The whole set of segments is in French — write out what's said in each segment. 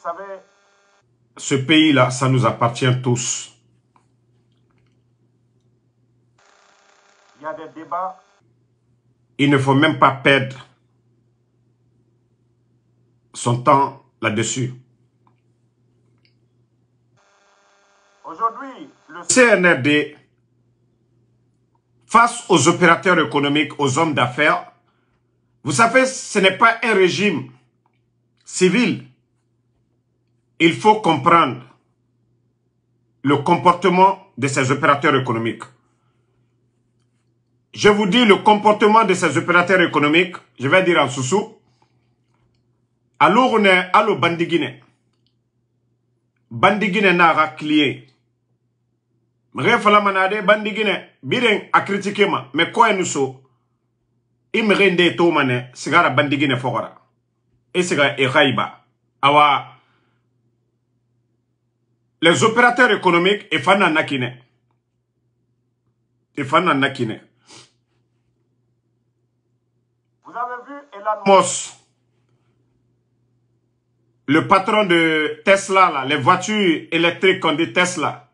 savez, ce pays-là, ça nous appartient tous. Il y a des débats. Il ne faut même pas perdre son temps là-dessus. Aujourd'hui, le CNRD, face aux opérateurs économiques, aux hommes d'affaires, vous savez, ce n'est pas un régime civil il faut comprendre le comportement de ces opérateurs économiques. Je vous dis le comportement de ces opérateurs économiques, je vais dire en sous-sous, alors on est à bandiguine. Bandiguine n'a pas clié. la bandigine, biren a critiqué critiquer, mais quoi nous me tout mané. C'est mane, sigara bandigine fogara. Et c'est e awa, les opérateurs économiques et fan Nakine. Et Nakine. Vous avez vu Elon Musk, le patron de Tesla, là, les voitures électriques qu'on dit Tesla.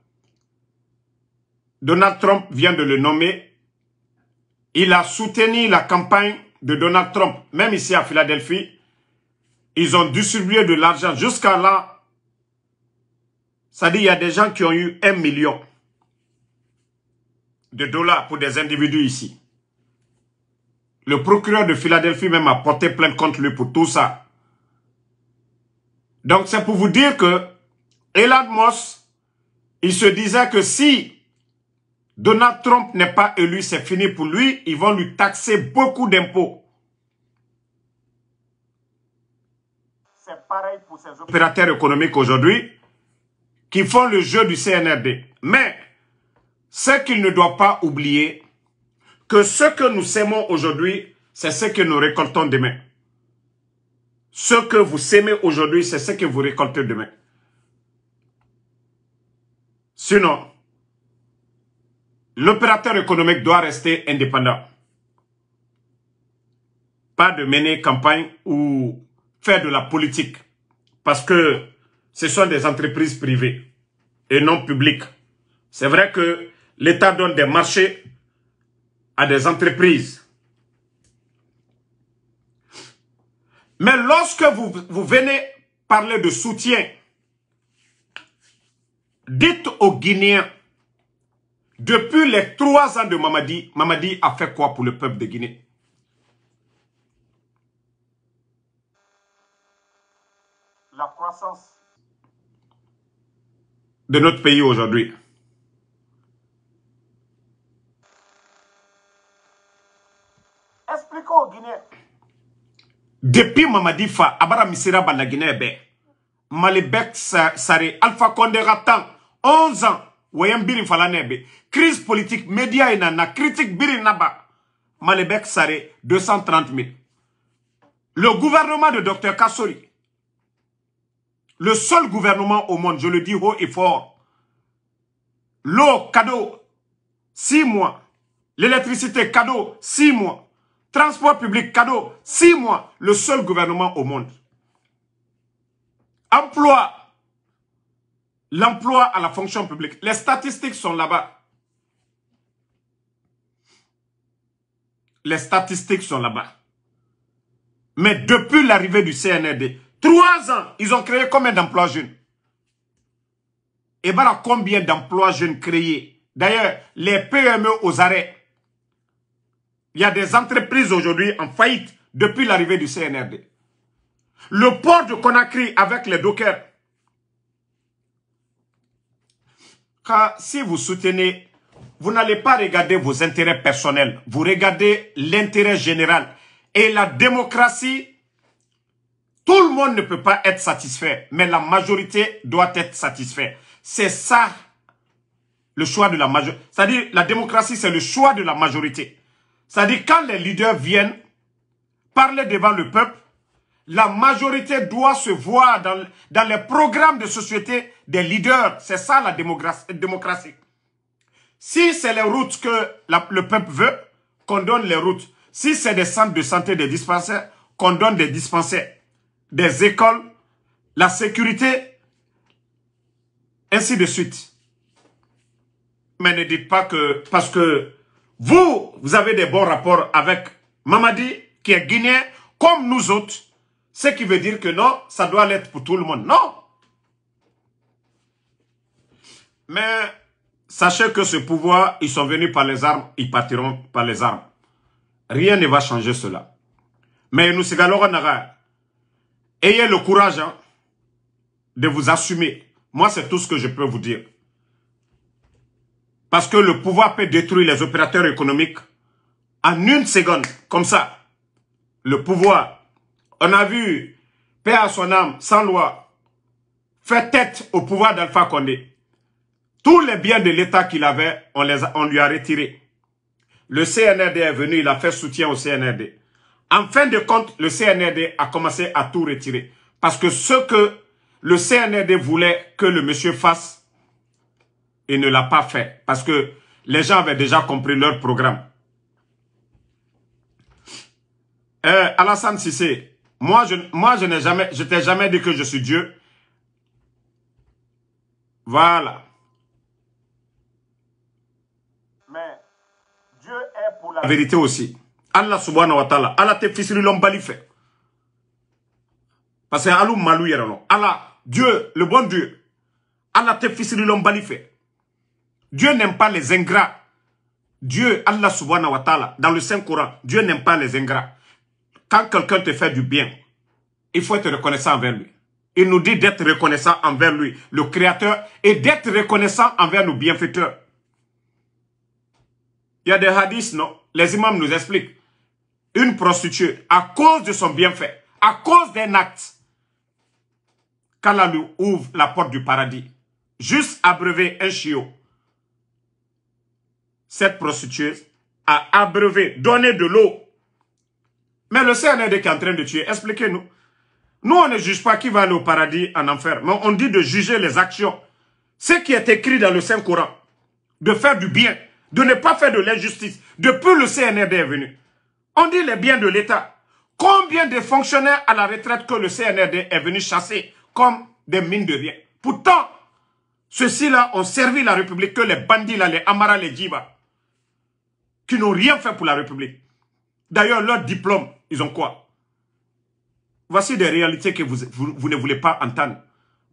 Donald Trump vient de le nommer. Il a soutenu la campagne de Donald Trump, même ici à Philadelphie. Ils ont distribué de l'argent jusqu'à là ça dit, il y a des gens qui ont eu un million de dollars pour des individus ici. Le procureur de Philadelphie même a porté plainte contre lui pour tout ça. Donc c'est pour vous dire que Elon Moss il se disait que si Donald Trump n'est pas élu, c'est fini pour lui. Ils vont lui taxer beaucoup d'impôts. C'est pareil pour ces opérateurs économiques aujourd'hui qui font le jeu du CNRD. Mais ce qu'il ne doit pas oublier, que ce que nous sémons aujourd'hui, c'est ce que nous récoltons demain. Ce que vous semez aujourd'hui, c'est ce que vous récoltez demain. Sinon, l'opérateur économique doit rester indépendant. Pas de mener campagne ou faire de la politique. Parce que ce sont des entreprises privées et non publiques. C'est vrai que l'État donne des marchés à des entreprises. Mais lorsque vous, venez parler de soutien, dites aux Guinéens, depuis les trois ans de Mamadi, Mamadi a fait quoi pour le peuple de Guinée La croissance de notre pays aujourd'hui. Expliquez aux Guinéens. Depuis Mamadi Fa, Abara Misera Bala Guinée, Malibek Sare, Alpha Condé Ratan, 11 ans, Wayam Birin Falanebe, crise politique, média et nana, critique Birin Malibek Sare, 230 000. Le gouvernement de Dr Kassori, le seul gouvernement au monde, je le dis haut et fort. L'eau, cadeau, six mois. L'électricité, cadeau, six mois. Transport public, cadeau, six mois. Le seul gouvernement au monde. Emploi, l'emploi à la fonction publique. Les statistiques sont là-bas. Les statistiques sont là-bas. Mais depuis l'arrivée du CNRD, Trois ans, ils ont créé combien d'emplois jeunes Et voilà combien d'emplois jeunes créés. D'ailleurs, les PME aux arrêts. Il y a des entreprises aujourd'hui en faillite depuis l'arrivée du CNRD. Le port de Conakry avec les dockers. Car si vous soutenez, vous n'allez pas regarder vos intérêts personnels. Vous regardez l'intérêt général. Et la démocratie tout le monde ne peut pas être satisfait, mais la majorité doit être satisfait. C'est ça le choix de la majorité. C'est-à-dire, la démocratie, c'est le choix de la majorité. C'est-à-dire, quand les leaders viennent parler devant le peuple, la majorité doit se voir dans, les programmes de société des leaders. C'est ça la démocratie. Si c'est les routes que le peuple veut, qu'on donne les routes. Si c'est des centres de santé, des dispensaires, qu'on donne des dispensaires des écoles, la sécurité, ainsi de suite. Mais ne dites pas que, parce que vous, vous avez des bons rapports avec Mamadi, qui est guinéen, comme nous autres, ce qui veut dire que non, ça doit l'être pour tout le monde. Non. Mais sachez que ce pouvoir, ils sont venus par les armes, ils partiront par les armes. Rien ne va changer cela. Mais nous, c'est Ayez le courage hein, de vous assumer. Moi, c'est tout ce que je peux vous dire. Parce que le pouvoir peut détruire les opérateurs économiques en une seconde, comme ça. Le pouvoir. On a vu, père à son âme, sans loi, fait tête au pouvoir d'Alpha Condé. Tous les biens de l'État qu'il avait, on, les on lui a retirés. Le CNRD est venu, il a fait soutien au CNRD. En fin de compte, le CNRD a commencé à tout retirer. Parce que ce que le CNRD voulait que le monsieur fasse, il ne l'a pas fait. Parce que les gens avaient déjà compris leur programme. Euh, Alassane Sissé, moi je, moi, je n'ai jamais, je t'ai jamais dit que je suis Dieu. Voilà. Mais Dieu est pour la vérité aussi. Allah subhanahu wa taala te tɛ l'homme balifé. parce que Allah malu Allah, Allah, dieu le bon dieu Allah te tɛ l'homme balifé. dieu n'aime pas les ingrats dieu allah subhanahu wa taala dans le saint coran dieu n'aime pas les ingrats quand quelqu'un te fait du bien il faut être reconnaissant envers lui il nous dit d'être reconnaissant envers lui le créateur et d'être reconnaissant envers nos bienfaiteurs il y a des hadiths non les imams nous expliquent une prostituée à cause de son bienfait, à cause d'un acte, qu'Allah lui ouvre la porte du paradis, juste abreuver un chiot, cette prostituée a abreuvé, donné de l'eau. Mais le CNRD qui est en train de tuer, expliquez-nous. Nous, on ne juge pas qui va aller au paradis, en enfer, mais on dit de juger les actions. Ce qui est écrit dans le Saint-Coran, de faire du bien, de ne pas faire de l'injustice, depuis le CNRD est venu. On dit les biens de l'État. Combien de fonctionnaires à la retraite que le CNRD est venu chasser comme des mines de rien Pourtant, ceux-ci-là ont servi la République que les bandits-là, les Amara, les Djiba, qui n'ont rien fait pour la République. D'ailleurs, leur diplôme, ils ont quoi Voici des réalités que vous ne voulez pas entendre.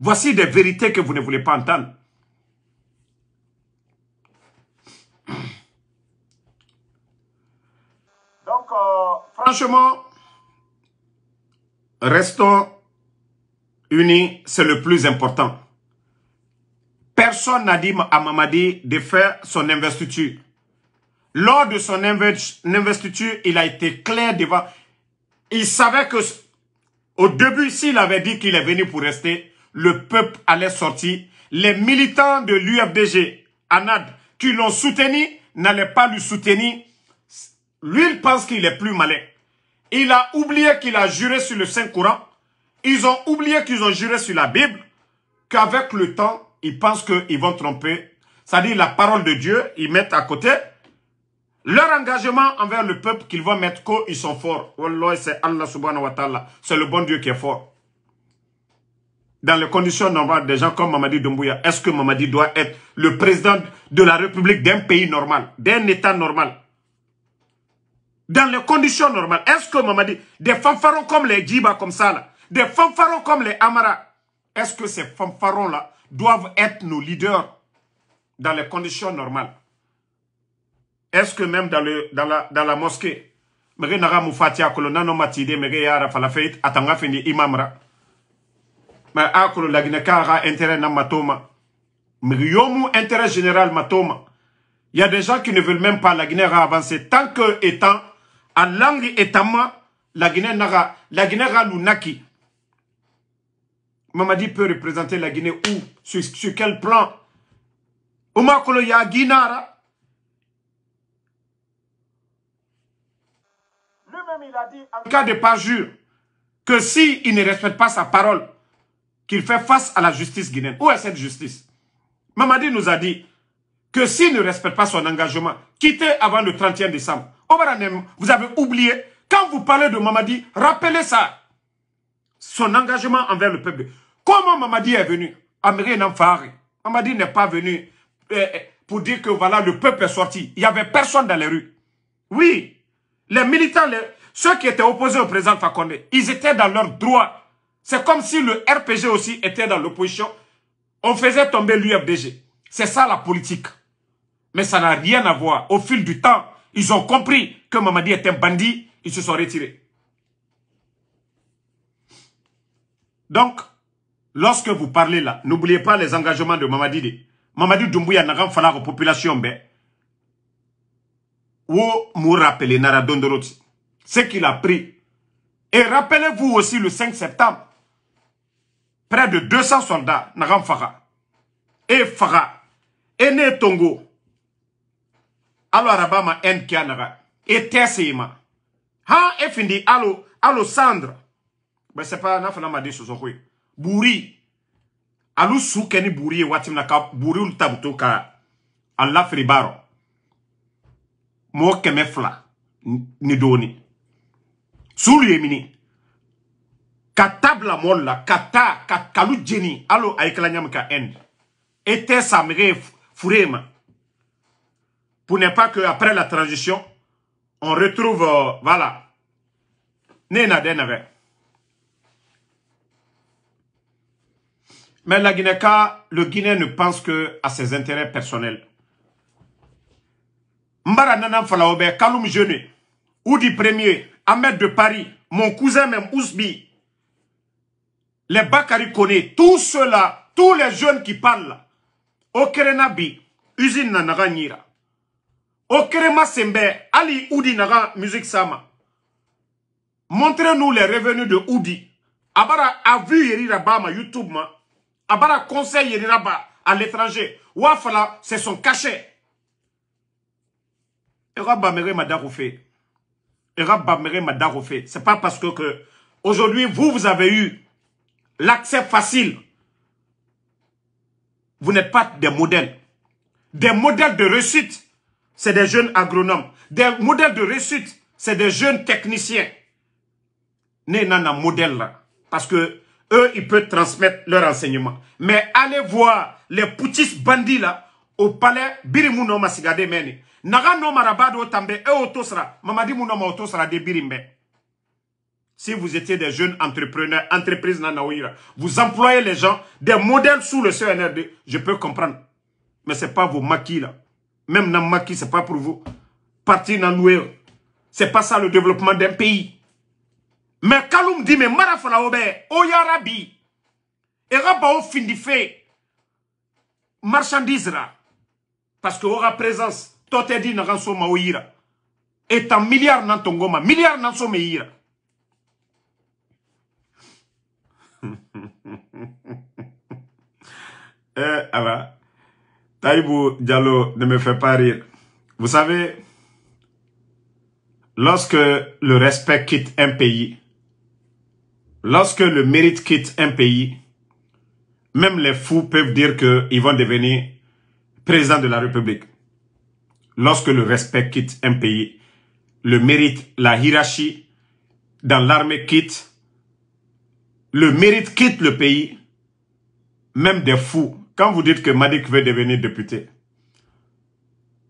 Voici des vérités que vous ne voulez pas entendre. Franchement, restons unis, c'est le plus important. Personne n'a dit à Mamadi de faire son investiture. Lors de son investiture, il a été clair devant... Il savait que au début, s'il avait dit qu'il est venu pour rester, le peuple allait sortir. Les militants de l'UFDG, ANAD, qui l'ont soutenu, n'allaient pas lui soutenir. Lui, il pense qu'il est plus malin. Il a oublié qu'il a juré sur le Saint-Courant. Ils ont oublié qu'ils ont juré sur la Bible. Qu'avec le temps, ils pensent qu'ils vont tromper. C'est-à-dire la parole de Dieu, ils mettent à côté. Leur engagement envers le peuple qu'ils vont mettre, Ils sont forts. Wallah, c'est Allah subhanahu wa ta'ala. C'est le bon Dieu qui est fort. Dans les conditions normales, des gens comme Mamadi Doumbouya, est-ce que Mamadi doit être le président de la République d'un pays normal, d'un État normal dans les conditions normales. Est-ce que dit des fanfarons comme les Djiba comme ça, là, des fanfarons comme les Amara, est-ce que ces fanfarons-là doivent être nos leaders dans les conditions normales Est-ce que même dans, le, dans, la, dans la mosquée, général il y a des gens qui ne veulent même pas la Guinée avancer tant que étant en langue etama la Guinée naga la Guinée lunaki. Mamadi peut représenter la Guinée où sur, quel plan Umakolo Guinara. Lui-même il a dit en cas de parjure que si ne respecte pas sa parole qu'il fait face à la justice guinéenne. Où est cette justice Mamadi nous a dit que s'il ne respecte pas son engagement, Quittez avant le 31 décembre, vous avez oublié. Quand vous parlez de Mamadi, rappelez ça. Son engagement envers le peuple. Comment Mamadi est venu Mamadi n'est pas venu euh, euh, pour dire que voilà, le peuple est sorti. Il n'y avait personne dans les rues. Oui, les militants, ceux qui étaient opposés au président Fakonde, ils étaient dans leur droit. C'est comme si le RPG aussi était dans l'opposition. On faisait tomber l'UFDG. C'est ça la politique. Mais ça n'a rien à voir. Au fil du temps, ils ont compris que Mamadi est un bandit. Ils se sont retirés. Donc, lorsque vous parlez là, n'oubliez pas les engagements de Mamadi. Mamadi Doumbouya n'a pas la population. Ben, Ou mou rappeler Nara Ce qu'il a pris. Et rappelez-vous aussi le 5 septembre. Près de 200 soldats n'ont pas Et Farah. Et Tongo. alo arabama en kianaga etesima ha efindi alo alo sandra ba sepa na fana ma diso so kwe buri alu su ni buri e na ka buri ul tabuto ka alla fribaro mo keme fla ni doni sulu yemini ka tabla molla kata ka ta kalu jeni alo ayikla ɲami ka end ete samege furema pour ne pas qu'après la transition, on retrouve, euh, voilà, Mais la guinée le Guinée ne pense que à ses intérêts personnels. Mbara Nanam Falaobe, Kaloum Jeune, Oudi Premier, Ahmed de Paris, mon cousin même Ousbi, les Bakari Kone, tous ceux-là, tous les jeunes qui parlent, Okerenabi, usine Nanaganyira, Okrema Sembe, Ali Oudi naga musique Sama. montrez-nous les revenus de Oudi. Abara a vu Yeriraba, b'a youtube ma conseille conseil à l'étranger Wafala, c'est son cachet Et Mere ma da c'est pas parce que que aujourd'hui vous vous avez eu l'accès facile vous n'êtes pas des modèles des modèles de réussite c'est des jeunes agronomes. Des modèles de réussite, c'est des jeunes techniciens. Né nana modèle là. Parce que eux, ils peuvent transmettre leur enseignement. Mais allez voir les poutistes bandits là, au palais Masigade Mene. Naga Marabado Tambe, et de Birimbe. Si vous étiez des jeunes entrepreneurs, entreprises Nanaouira, vous employez les gens, des modèles sous le CNRD, je peux comprendre. Mais c'est pas vos maquis là. Même dans Maki, ce n'est pas pour vous. Partir dans louer. Ce n'est pas ça le développement d'un pays. Mais Kaloum dit, mais Marafana oh, Obe, Oyarabi, et Rabao oh, de fait marchandise là. Parce que aura présence, toi t'es dit, dans son oira. Et tant milliard ton ton milliard milliards son ira. euh, ah bah. Taïbou Diallo ne me fait pas rire. Vous savez, lorsque le respect quitte un pays, lorsque le mérite quitte un pays, même les fous peuvent dire qu'ils vont devenir président de la République. Lorsque le respect quitte un pays, le mérite, la hiérarchie dans l'armée quitte, le mérite quitte le pays, même des fous quand vous dites que Madik veut devenir député,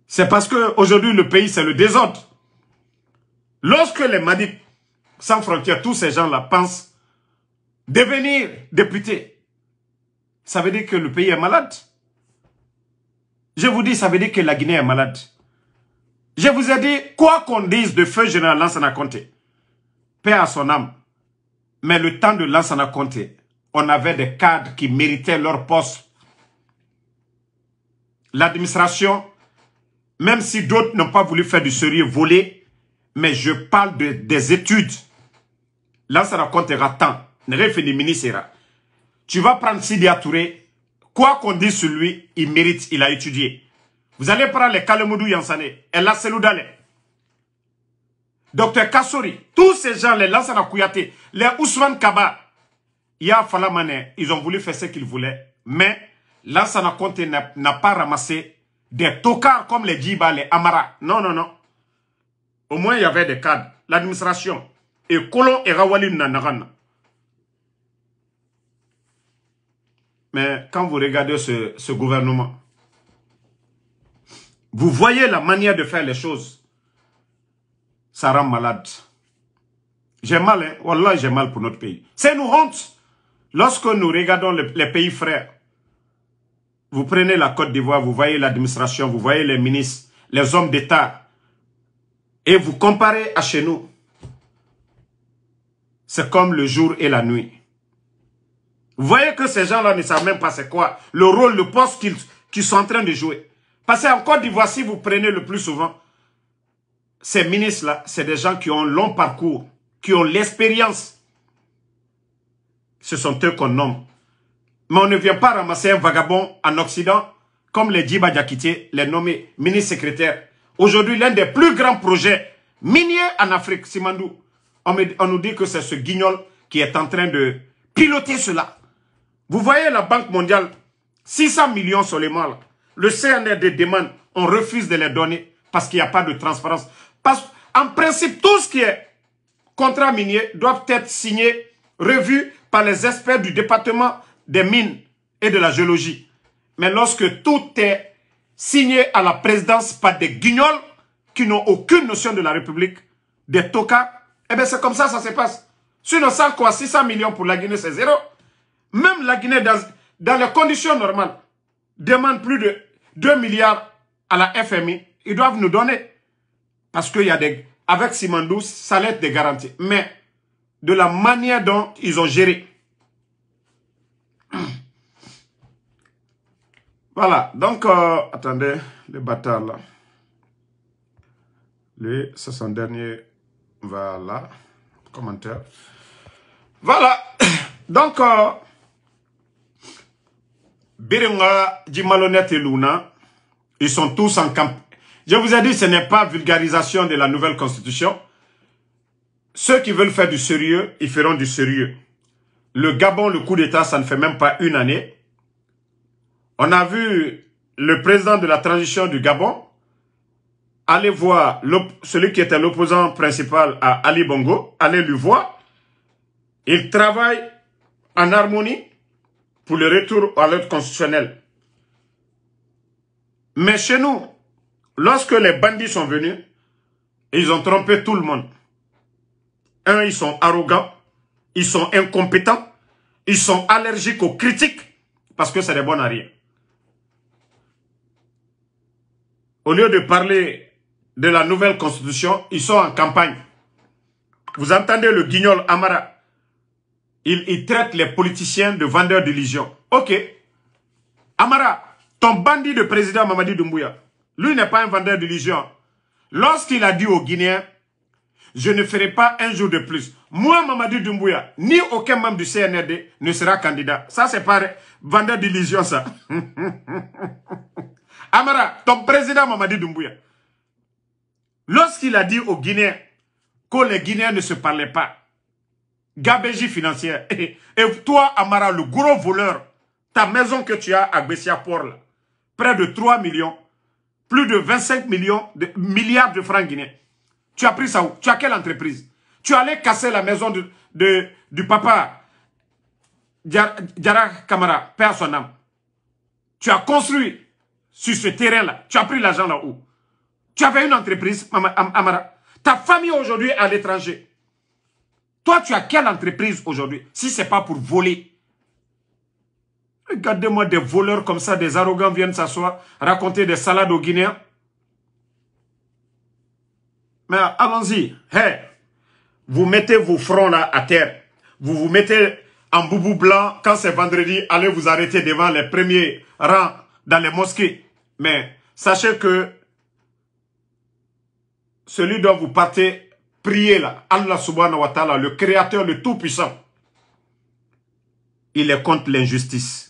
c'est parce que aujourd'hui le pays, c'est le désordre. Lorsque les Madik sans frontières, tous ces gens-là pensent devenir député, ça veut dire que le pays est malade. Je vous dis, ça veut dire que la Guinée est malade. Je vous ai dit, quoi qu'on dise de feu général Lansana Conté, paix à son âme, mais le temps de Lansana Conté, on avait des cadres qui méritaient leur poste l'administration, même si d'autres n'ont pas voulu faire du sérieux volé, mais je parle de, des études. Là, ça racontera tant. Tu vas prendre Sidi Touré, quoi qu'on dise sur lui, il mérite, il a étudié. Vous allez prendre les Kalemoudou Yansane, la Seloudale, Docteur Kassori, tous ces gens, les Lansana Kouyaté, les Ousmane Kaba, Yafala ils ont voulu faire ce qu'ils voulaient, mais Là, ça n'a pas ramassé des tocards comme les Djiba, les Amara. Non, non, non. Au moins, il y avait des cadres. L'administration. Et Colon et Rawali rien. Mais quand vous regardez ce, gouvernement, vous voyez la manière de faire les choses. Ça rend malade. J'ai mal, hein. Wallah, j'ai mal pour notre pays. C'est une honte. Lorsque nous regardons les pays frères, vous prenez la Côte d'Ivoire, vous voyez l'administration, vous voyez les ministres, les hommes d'État, et vous comparez à chez nous. C'est comme le jour et la nuit. Vous voyez que ces gens-là ne savent même pas c'est quoi, le rôle, le poste qu'ils sont en train de jouer. Parce qu'en Côte d'Ivoire, si vous prenez le plus souvent, ces ministres-là, c'est des gens qui ont un long parcours, qui ont l'expérience. Ce sont eux qu'on nomme mais on ne vient pas ramasser un vagabond en Occident, comme les Djiba les nommés ministres secrétaires Aujourd'hui, l'un des plus grands projets miniers en Afrique, Simandou. On, nous dit que c'est ce guignol qui est en train de piloter cela. Vous voyez la Banque mondiale, 600 millions seulement. mâles. Le CNRD demande, on refuse de les donner parce qu'il n'y a pas de transparence. Parce, en principe, tout ce qui est contrat minier doit être signé, revu par les experts du département des mines et de la géologie. Mais lorsque tout est signé à la présidence par des guignols qui n'ont aucune notion de la République, des tocas eh bien c'est comme ça ça se passe. Sinon ça quoi, 600 millions pour la Guinée c'est zéro. Même la Guinée dans, dans les conditions normales demande plus de 2 milliards à la FMI. Ils doivent nous donner. Parce qu'il y a des... Avec Simandou, ça l'aide des garanties. Mais de la manière dont ils ont géré, Voilà, donc, attendez, les bâtard là. les derniers, son voilà, commentaire. Voilà, donc, euh, euh Biringa, et Luna, ils sont tous en camp. Je vous ai dit, ce n'est pas vulgarisation de la nouvelle constitution. Ceux qui veulent faire du sérieux, ils feront du sérieux. Le Gabon, le coup d'État, ça ne fait même pas une année. On a vu le président de la transition du Gabon aller voir celui qui était l'opposant principal à Ali Bongo, aller lui voir. Il travaille en harmonie pour le retour à l'ordre constitutionnel. Mais chez nous, lorsque les bandits sont venus, ils ont trompé tout le monde. Un, ils sont arrogants, ils sont incompétents, ils sont allergiques aux critiques, parce que c'est des bonnes arrières. au lieu de parler de la nouvelle constitution, ils sont en campagne. Vous entendez le guignol Amara. Il, traite les politiciens de vendeurs d'illusions. Ok. Amara, ton bandit de président Mamadi Doumbouya, lui n'est pas un vendeur d'illusions. Lorsqu'il a dit aux Guinéens, je ne ferai pas un jour de plus. Moi, Mamadi Doumbouya, ni aucun membre du CNRD ne sera candidat. Ça, c'est pas vendeur d'illusions, ça. Amara, ton président Mamadi Doumbouya, lorsqu'il a dit aux Guinéens que les Guinéens ne se parlaient pas, gabégie financière, et, toi Amara, le gros voleur, ta maison que tu as à Bessia près de 3 millions, plus de 25 millions de milliards de francs guinéens. Tu as pris ça où Tu as quelle entreprise Tu allais casser la maison de, du papa Diara Kamara, père son âme. Tu as construit sur ce terrain-là. Tu as pris l'argent là-haut. Tu avais une entreprise, Amara. Ta famille aujourd'hui est à l'étranger. Toi, tu as quelle entreprise aujourd'hui Si ce n'est pas pour voler. Regardez-moi des voleurs comme ça, des arrogants viennent s'asseoir, raconter des salades aux Guinéens. Mais allons-y. vous mettez vos fronts là à terre. Vous vous mettez en boubou blanc. Quand c'est vendredi, allez vous arrêter devant les premiers rangs dans les mosquées. Mais sachez que celui dont vous partez prier là, Allah subhanahu wa ta'ala, le créateur, le tout-puissant, il est contre l'injustice.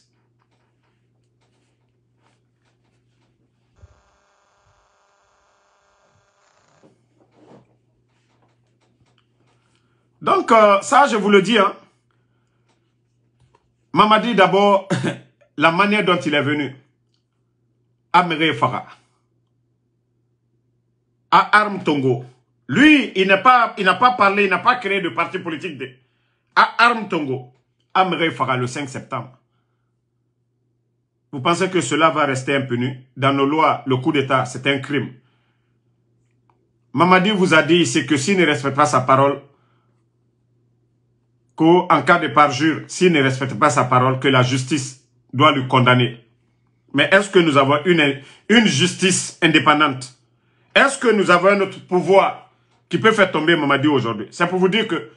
Donc, euh, ça, je vous le dis. Hein. Mamadi, d'abord, la manière dont il est venu. Amre à Arm Tongo. Lui, il n'a pas, il pas parlé, il n'a pas créé de parti politique à Arm Tongo. le 5 septembre. Vous pensez que cela va rester impuni Dans nos lois, le coup d'État, c'est un crime. Mamadi vous a dit c'est que s'il ne respecte pas sa parole, qu'en cas de parjure, s'il ne respecte pas sa parole, que la justice doit lui condamner. Mais est-ce que nous avons une, une justice indépendante Est-ce que nous avons un autre pouvoir qui peut faire tomber Mamadi aujourd'hui C'est pour vous dire que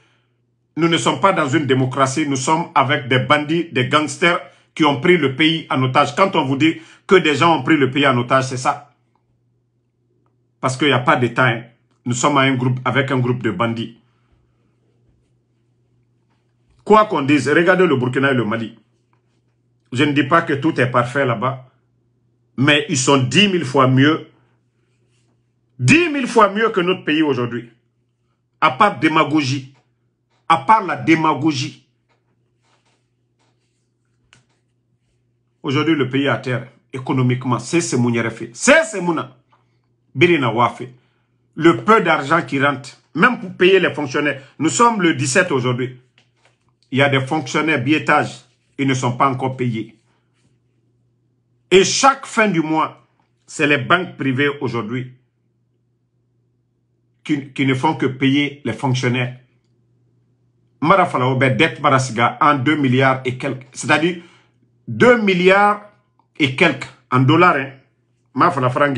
nous ne sommes pas dans une démocratie, nous sommes avec des bandits, des gangsters qui ont pris le pays en otage. Quand on vous dit que des gens ont pris le pays en otage, c'est ça. Parce qu'il n'y a pas d'État. temps. Hein. Nous sommes un groupe, avec un groupe de bandits. Quoi qu'on dise, regardez le Burkina et le Mali. Je ne dis pas que tout est parfait là-bas, mais ils sont dix mille fois mieux, dix mille fois mieux que notre pays aujourd'hui. À part démagogie, à part la démagogie. Aujourd'hui, le pays à terre, économiquement, c'est ce qu'on fait. C'est ce qu'on Le peu d'argent qui rentre, même pour payer les fonctionnaires. Nous sommes le 17 aujourd'hui. Il y a des fonctionnaires biétage ils ne sont pas encore payés. Et chaque fin du mois, c'est les banques privées aujourd'hui qui, ne font que payer les fonctionnaires. Marafalao, ben, dette Marasiga en 2 milliards et quelques. C'est-à-dire 2 milliards et quelques en dollars. Hein.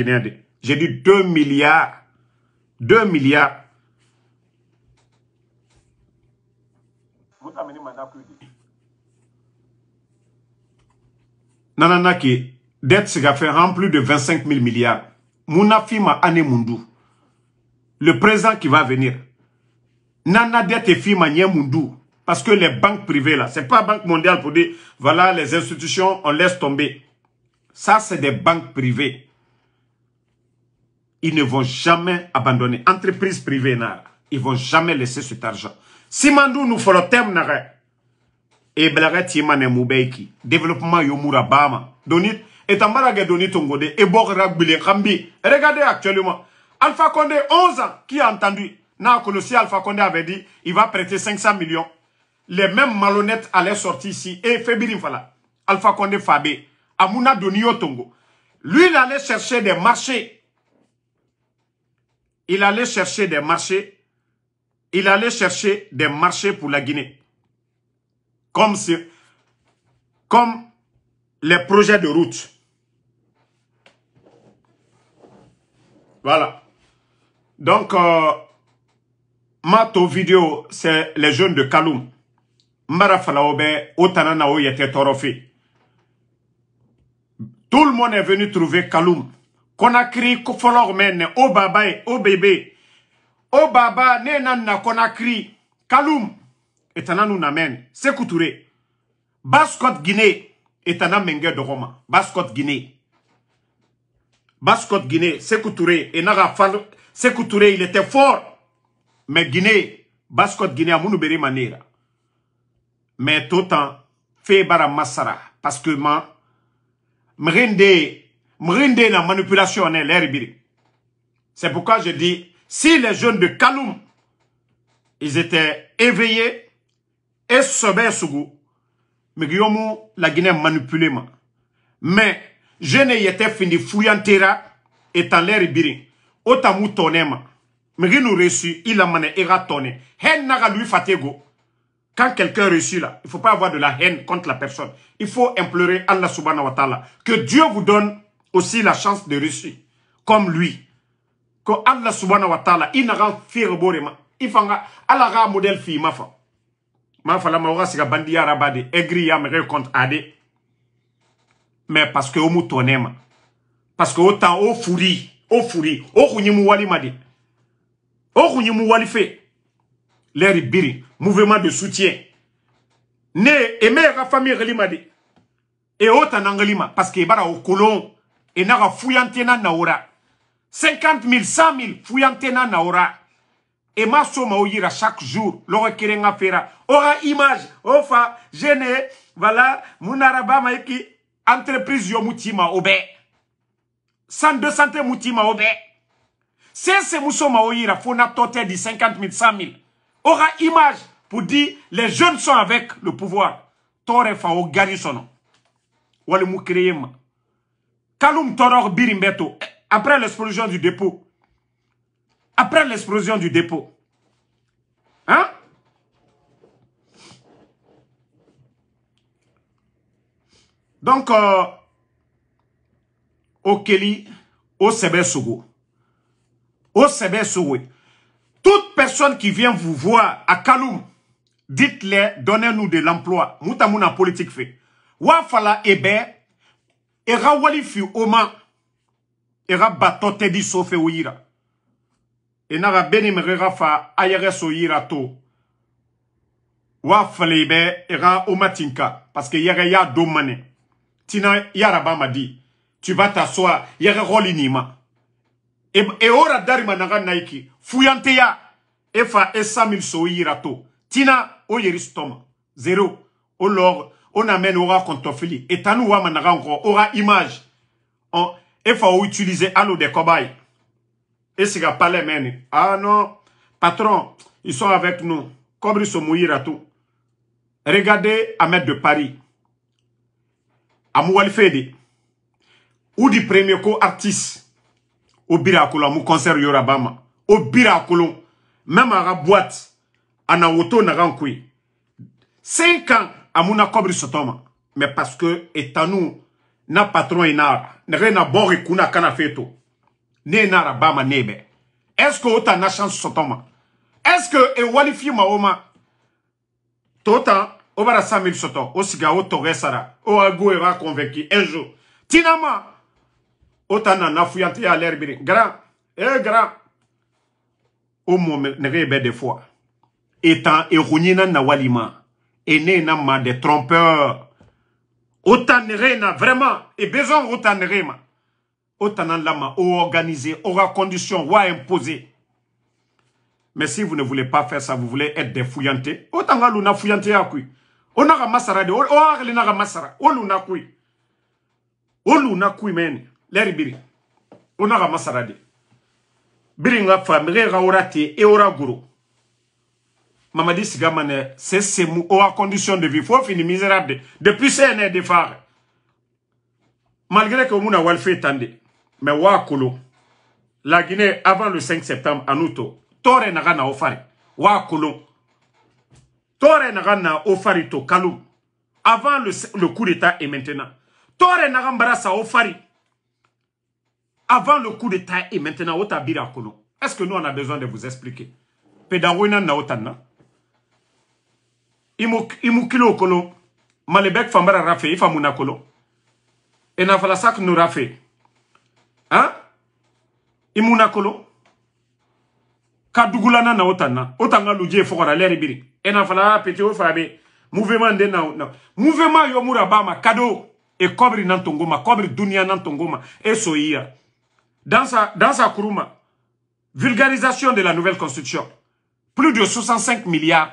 J'ai dit 2 milliards. 2 milliards qui dette fait en plus de 25 000 milliards. le présent qui va venir, Nana dette Fima Mundu, parce que les banques privées là, c'est pas Banque mondiale pour dire, voilà les institutions, on laisse tomber. Ça, c'est des banques privées. Ils ne vont jamais abandonner. Entreprises privées, ils vont jamais laisser cet argent. Si Mandou nous le terme, et belaga ti Moubeki. développement Yomura bama Et Et doni Tongode. de e kambi regardez actuellement Alpha Condé 11 ans qui a entendu na si Alpha Condé avait dit il va prêter 500 millions les mêmes malhonnêtes allaient sortir ici et Fébirim Fala Alpha Condé Fabé Amuna Donio Tongo lui il allait chercher des marchés il allait chercher des marchés il allait chercher des marchés pour la Guinée comme, comme les projets de route. Voilà. Donc, ma euh, Mato Vidéo, c'est les jeunes de Kaloum. Marafalaobe, Otananao était torofé. Tout le monde est venu trouver Kaloum. Konakri, O bébé, O baba, Nenana, Konakri, Kaloum. Et etana nu namɛn seku ture de etana côte Guinée. Roma. côte Guinée. Guinée Guinée, Et et fal C'est couturé. il était fort mais Guinée baskɔt Guinée amunu manera mais tout temps, fait bara masara parce que ma mrinde mrinde na manipulation ne l'air c'est pourquoi je dis si les jeunes de Kaloum ils étaient éveillés et ce mais la Guinée manipule ma mɛ jeune yɛtɛ et en etanlɛri biri o tamu tɔnɛ ma migi nous reçu il a mané et tɔnɛ Hen na lui fate quand quelqu'un reçu là il faut pas avoir de la haine contre la personne il faut implorer Allah subhanahu wa ta'ala que Dieu vous donne aussi la chance de reçu comme lui que Allah subhanahu wa ta'ala il n'a rien fait Il faut il fanga modèle fi ma fa ma fala ma wasi bandi ya rabade egri ya me compte ade mais parce que omu tonema parce que autant au fouri au je o kunimu wali made o kunimu wali fe L'eri biri mouvement de soutien ne aimé ka famille reli made et autant angalima. parce que bara au colon et naga fuyantena naora 50 000, 100 000, fuyantena ora. Et ma somme au chaque jour, l'aura fera. Aura image, ofa, ne... voilà, mon araba entreprise yo moutima obé. Sans 200 santé moutima obé. C'est ce moussoma au Faut fona tote de 50 000, 100 000. Aura image pour dire, les jeunes sont avec le pouvoir. Tore fa au garison. Ou le ma Kaloum toror birimbeto, après l'explosion du dépôt après l'explosion du dépôt. Hein Donc, euh, Okeli, Osebe Sogo, Osebe Sogo, toute personne qui vient vous voir à Kaloum, dites le donnez-nous de l'emploi. Moutamouna politique fait. Wafala Ebe, Era Walifi Oma, Era di Sofe Ouira et beni pas fa ayere yirato wa ira parce que yere ya domane tina yaraba madi tu vas t'asseoir yere rolinima e, e ora darima naga naiki fuyante ya efa esamil so yirato tina o 0 stoma zero o lor on amène aura contofili et nous wa encore aura image on efa utiliser des cobayes esse palais mene. Ah non, patron, ils sont avec nous. Comme ils sont mouillés à tout. Regardez Ahmed de Paris. Amoual Fede. Ou du premier co artiste. Au à mon concert Yorabama. Au Birakolon. Même à la boîte. auto Nagankui. Cinq ans, Amouna Kobri Sotoma. Mais parce que, étant nous, na patron et na, n'a bon rekuna kana feto ne n'a est ce que o na chance Sotoma? est ce que e wali ma o bara o o convaincu un jour tinama Otana na fuyante à l'air biri grand eh grand o mɔ de fois Etan e na walima e ne na ma des trompeurs o na vraiment e besoin o lama, au organisé, aura condition, wa à Mais si vous ne voulez pas faire ça, vous voulez être des fouillantés, autant luna l'on a fouillanté à qui On a ramassara de, on a ramassé ramassara, on a qui On luna qui men, l'air biri. On a ramassara de. Biri nga femme, rera orate et ora guru. Mamadi Sigamane, c'est ce mou, aura condition de vie, faut finir misérable. Depuis c'est un de phare. Malgré que on a walfé tande mais Kolo, la Guinée, avant le 5 septembre, Anuto, Tore Nagana Ofari, kolo Tore Nagana Ofari to Kalou, avant le, coup d'État et maintenant, Tore sa Ofari, avant le coup d'État et maintenant, Otabira Kolo. Est-ce que nous, on a besoin de vous expliquer Pedawina Naotana, Imukilo Kolo, Malebek Fambara Rafe, Ifamuna Kolo, et nous rafé hein imuna kolo ka dugulana na otana otanga luje fokora lere biri ena fala ah, pete o fabe mouvement de na na mouvement yo cadeau kado e kobri nan tongoma kobri dunia nan tongoma e dans sa dans sa kuruma vulgarisation de la nouvelle constitution plus de 65 milliards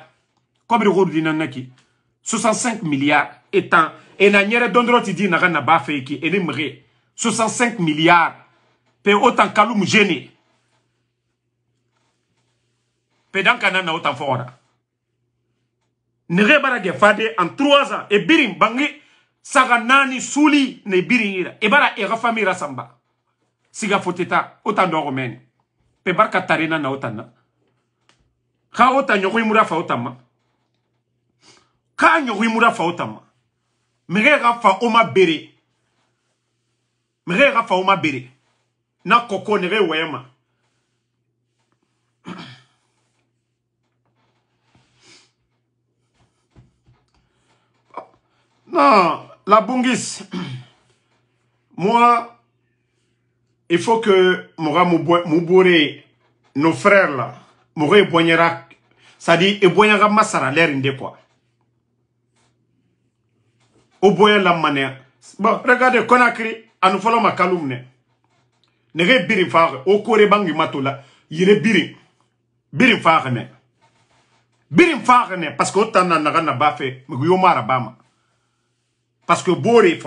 kobri rodi nan 65 milliards étant et na nyere dondroti di na na ba feki ene mre 65 milliards mpe autant Kaloum gêné. dankana na autant fora. Ne nege fade en trois ans e birim bangi saganani nani ne birim ira e bara e samba siga foteta autant do Pe Pe barka tarena na autant. na ka otan nyogo imura fa autant. ka nyogo imura fa autant. ma oma bere M're Rafa oma bere na non la bungis moi il faut que mora Mouboure, nos frères là mora eboignera ça dit eboignera masara l'air inde quoi oboya la manière bon regardez Conakry à nous falloir ma calumne nege birin faxe o kore bangi matola yere birin birin faxe ne birin faxe ne parce que o na naga na ba fait. migi bama parce que bore e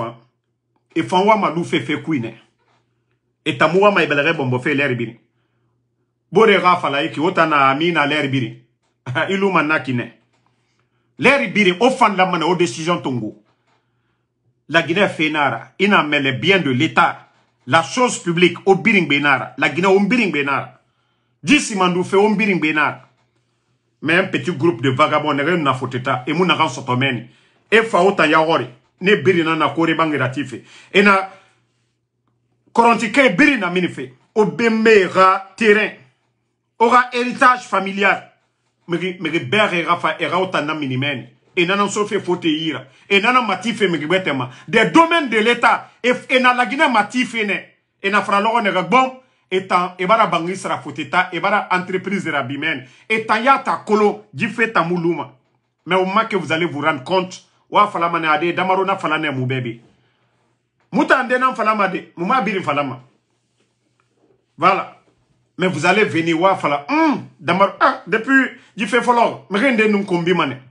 e fa wa lu fe fe kuine et e tamu wama e bombo fe lere birin bore ga e fala yeke o amina na ami na lere birin i na kine lere ofan o décision tongo la guinée fenara Il na mele bien de l'état la chose publique au biring benara la Guinée biring benar benara disi fait au biring benara mais un petit groupe de vagabonds rien na foteta et mon na kan soto meni e faota o tan yawori ne birina na kore bangira tife et na koronti birina minife au bemera terrain aura héritage familial mais mais bère era fa na minimeni et nanan sofe fote ira enana matife migwetema des domaines de l'état guinée matife ne na logo ne gbom etan ebara bangi sara ta, ebara entreprise rabimen, etan ya ta kolo fait ta muluma mais au moment que vous allez vous rendre compte wa fala ne ade damaro na mou bebe mutande na falama de muma biri ma voilà mais vous allez venir wa fala hum damaro ah depuis jife folor mrende nous kombi mane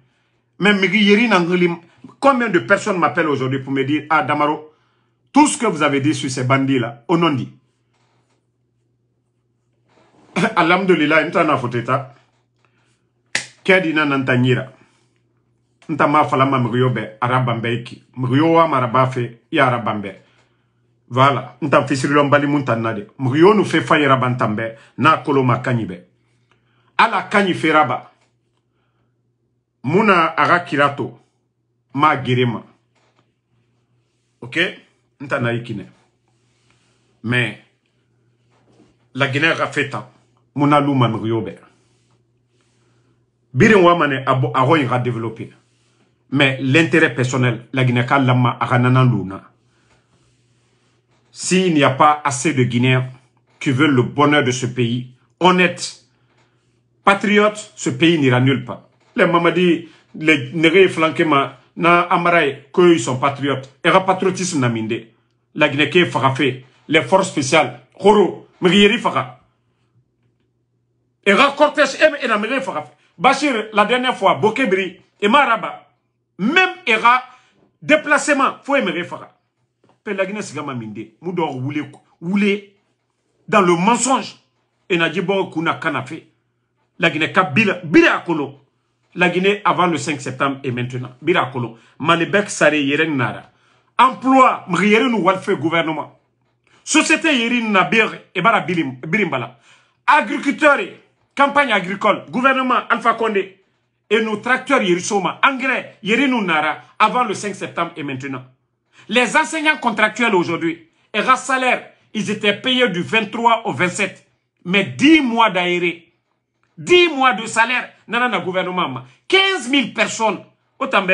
mais Migiyeri Nanguli, combien de personnes m'appellent aujourd'hui pour me dire « Ah, Damaro, tout ce que vous avez dit sur ces bandits-là, on en dit. » Alhamdulillah, il y a foteta. Kedina Nantanyira. Ntama falama mriyobe arabambeiki. Mriyowa marabafe ya arabambe. Voilà. Ntam muntanade. Mriyo nous fait faye rabantambe. Na koloma kanybe. Ala kanyi raba. Muna agakirato a ka ok ntana na mais la Guinée a fait ça, muna l'ouman manigiyo Biri mwamane abo a hɔ développer mais l'intérêt personnel la Guinée lama a nanan s'il n'y a pas assez de Guinéens qui veulent le bonheur de ce pays, honnête, patriotes, ce pays n'ira nulle part les Mamadi, les nere Flankema, na Amaraï, qu'ils sont patriotes. Et patriotisme n'a Mindé. La Guinée qui fait, les forces spéciales, Khoro, Mrieri Faka. Et cortège M et la Mrieri Faka. Bachir, la dernière fois, Bokebri et Maraba, même era déplacement, faut aimer Faka. Pe la Guinée Sigama Mindé. Moudor Woulé, dans le mensonge, et n'a dit bon, Kuna Kanafé. La Guinée Kabila, Bila Akolo la Guinée avant le 5 septembre et maintenant. Birakolo, Malibek Sare yeren Nara. Emploi, Mriyerenu Walfe gouvernement. Société Yerin Nabir et Bara Agriculteurs, campagne agricole, gouvernement Alpha Condé. Et nos tracteurs Yerisoma, engrais yeren Nara avant le 5 septembre et maintenant. Les enseignants contractuels aujourd'hui, et salaire, ils étaient payés du 23 au 27. Mais 10 mois d'aéré 10 mois de salaire dans le gouvernement 15 000 personnes autant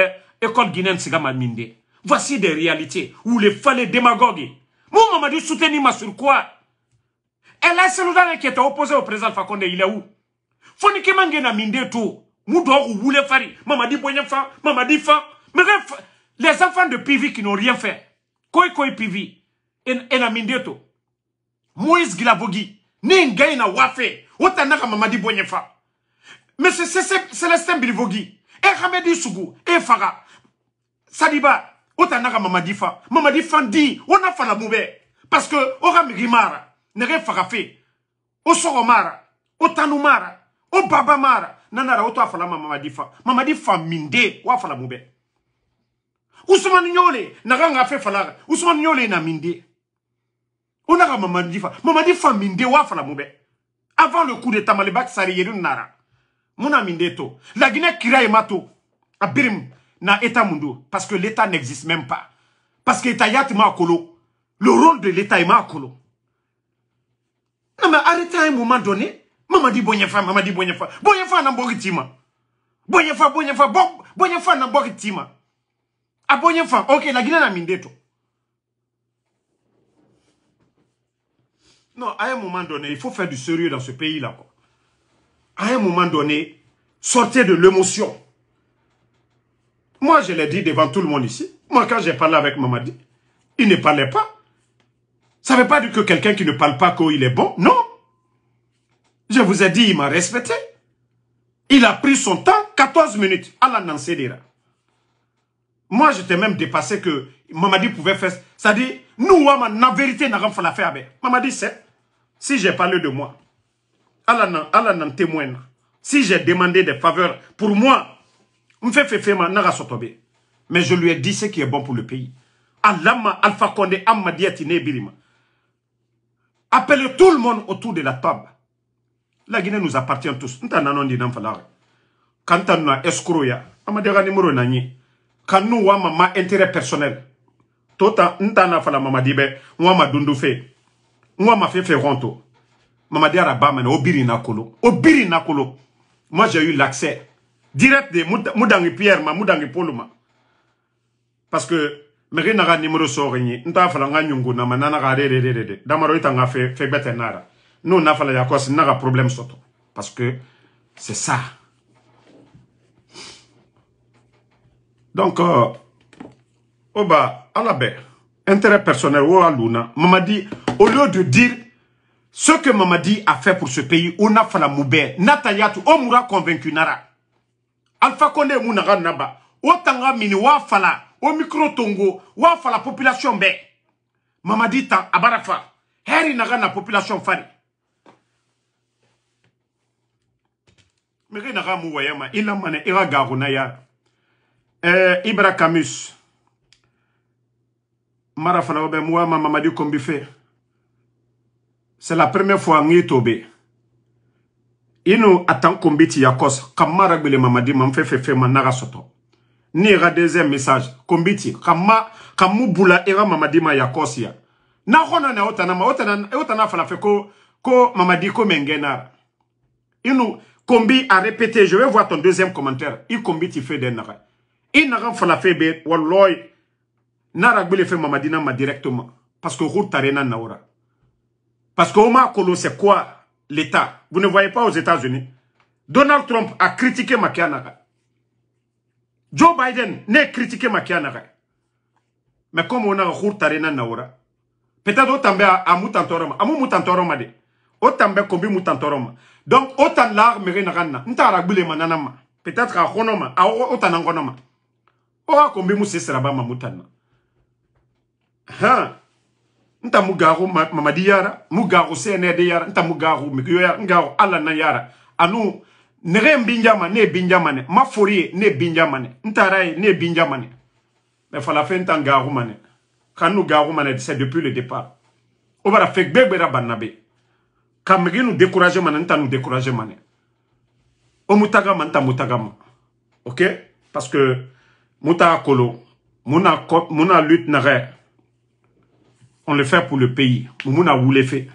école guinéenne c'est mindé voici des réalités où les fallait démagogues mon dit soutenir ma sur quoi elle a celui-là qui était opposé au président Fakonde il est où foni kemange na minde de tout Moudou dɔw faire wule dit Mamadi maman Mamadi Fa mais les enfants de PV qui n'ont rien fait Quoi, quoi PV et na minde de tout Moïse Gilabogi ni qui na wafe wota na mamadi bonye fa Monsieur celestin bilivogi e hamedi sugu e faga sadiba wota na mamadi fa mamadi fan di wona fana mu parce que Oram ka nere mara nɛgɛ faga fe o sɔgɔ mara o tanu mara o baba mara nanara o to fala ma mamadi fa mamadi fa minde wa fala mu bɛɛ nyole naga nga fe la Ousmane nyole na minde o naga mamadi fa mamadi fa minde wa fala avant le coup d'état malibak nara mon ami la guinée kira emato abirim na état mundo parce que l'état n'existe même pas parce que l'État yat le rôle de l'état est ma kolo non mais arrêtez à un moment donné maman dit bonyefa maman dit bonyefa bonyefa na bonne bonyefa bonyefa bonyefa na bogitima a ah, femme, ok la guinée na Non, à un moment donné, il faut faire du sérieux dans ce pays-là. À un moment donné, sortez de l'émotion. Moi, je l'ai dit devant tout le monde ici. Moi, quand j'ai parlé avec Mamadi, il ne parlait pas. Ça ne veut pas dire que quelqu'un qui ne parle pas qu'il est bon. Non. Je vous ai dit, il m'a respecté. Il a pris son temps, 14 minutes, à l'annoncer dira. Moi, j'étais même dépassé que Mamadi pouvait faire... C'est-à-dire, nous, la vérité, n'a pas fait avec. Mamadi, c'est... Si j'ai parlé de moi, Allah n'en témoigne. Si j'ai demandé des faveurs pour moi, fait. mais je lui ai dit ce qui est bon pour le pays. Allah Alpha Condé Amma Birima. Appelez tout le monde autour de la table. La Guinée nous appartient tous. Quand on a escroya, amadera numéro nani. Quand nous avons ma intérêt personnel, tout le temps, nous avons fait la maman dibe, nous avons dundu moi, ma fait honte. Mamadi Araba, Obiri Nakolo. Obiri Nakolo. Moi, j'ai eu l'accès direct de Moudangi Pierre, ma Moudangi Poloma. Parce que, meri naga numéro sorini, nta fala nga nyungu na manana ga re re re re. Damaro itanga fe fe bete nara. Nous, na fala yakos naga problème soto. Parce que, c'est ça. Donc, euh, Oba, à la baie intérêt personnel, Luna, Mamadi, au lieu de dire ce que Mamadi a fait pour ce pays, on a fait la Natayatu, on m'a convaincu Nara. Alpha Kone Mounaga Naba, Otanga Mini, Wafala, au micro Tongo, Wafala, population B. Mamadi Tan, Abarafa, Heri Naga la population Fari. Mais Naga il a mané, il a eh, Ibra Camus, mara fana bɛ ma mamadi kombi c'est la première fois ngi tobe inu atan kombiti yakos Kamara ragbele mamadi man fe fe fe ma naga soto ni ra deuxième message Kombiti. kama kamu bula era mamadi ma yakos ya na khona na otana ma otana e otana fala fe ko ko mamadi ko mengena inu kombi a répété je vais voir ton deuxième commentaire i kombi ti fe den naga i fait fala fe be wallahi nara gbele fe madina ma directement parce que route arena naura parce que Oma Kolo c'est quoi l'état vous ne voyez pas aux États-Unis Donald Trump a critiqué Makianaga Joe Biden n'a critiqué Makianaga mais comme on a route arena naura peut-être au tambe amu tantoroma amu mutantoroma de au tambe kombi mutantoroma donc autant l'arme renagana ntara gbele mananama peut-être a honoma a autant angonoma Oa kombi sera ba mamutana ha nta mugaru diara, yara mugaru cnd diara, nta mugaru mikiyo yara ngaru ala na yara anu nege binjama ne binjamane mafori ne binjamane ntarai ne binjamane mais fala nta ngaru mane kanu garu mane c'est depuis le départ de bara fe gbegbera ra banabe nu décourager mane nta nu décourager mane o mutagama nta mutagama ok parce que muta kolo muna muna lutte nage on le fait pour le pays. Moumouna vous le fait.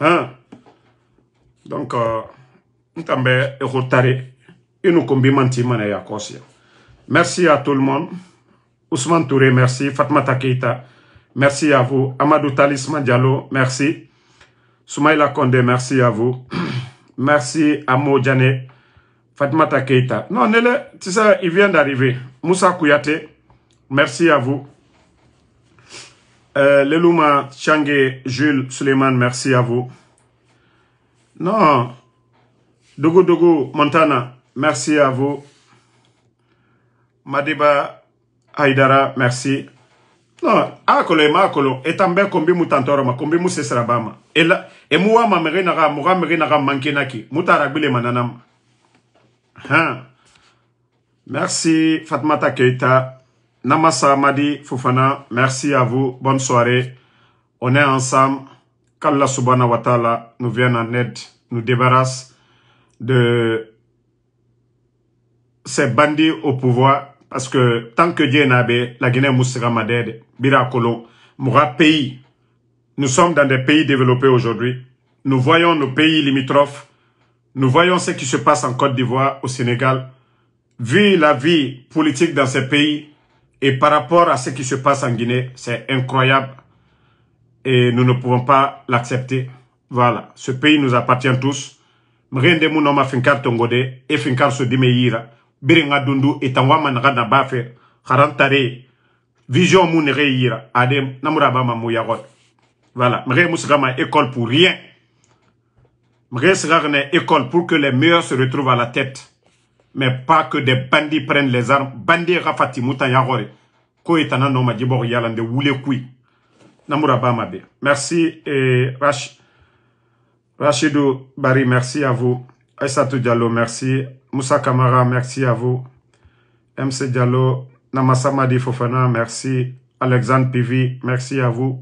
Hein? Donc, nous euh, sommes retardés. Et nous Merci à tout le monde. Ousmane Touré, merci. Fatma Keita, merci à vous. Amadou Talisman Diallo, merci. Soumaïla Kondé, merci à vous. merci à Mo Fatma Fatmata Non, tu sais, il vient d'arriver. Moussa Kouyate, merci à vous. Le euh, Lelouma, Changé, Jules, Suleiman, merci à vous. Non. Dogo Dogo, Montana, merci à vous. Madiba, Aïdara merci. Non, akolo de etambe kombi mutantoroma, kombi et Ela, emuwa mamere naga, muga mere mankenaki, mananam. Hein. Merci Fatmata Keita, Namasa Fufana, merci à vous. Bonne soirée. On est ensemble. Qu'Allah subhanahu wa ta'ala nous vienne en aide, nous débarrasse de ces bandits au pouvoir. Parce que tant que Dieu pas la Guinée moussera madède, Birakolo, moura pays. Nous sommes dans des pays développés aujourd'hui. Nous voyons nos pays limitrophes. Nous voyons ce qui se passe en Côte d'Ivoire, au Sénégal. Vu la vie politique dans ces pays, et par rapport à ce qui se passe en Guinée, c'est incroyable et nous ne pouvons pas l'accepter. Voilà, ce pays nous appartient tous. Mrende mu noma finkar tongode e finkar so dimeyira. Biringa dundu itangwama nagana bafe. Harantare. Vision mu nere Adem namuraba mamu yagot. Voilà, mre musgama école pour rien. Mre une école pour que les meilleurs se retrouvent à la tête mais pas que des bandits prennent les armes bandits rafati muta Quoi, ko itana no majibo yalande kui bama merci et eh, Rach... Rachidou Bari merci à vous Aïssatou Diallo merci Moussa Kamara merci à vous MC Diallo Namasamadi Fofana merci Alexandre Pivi merci à vous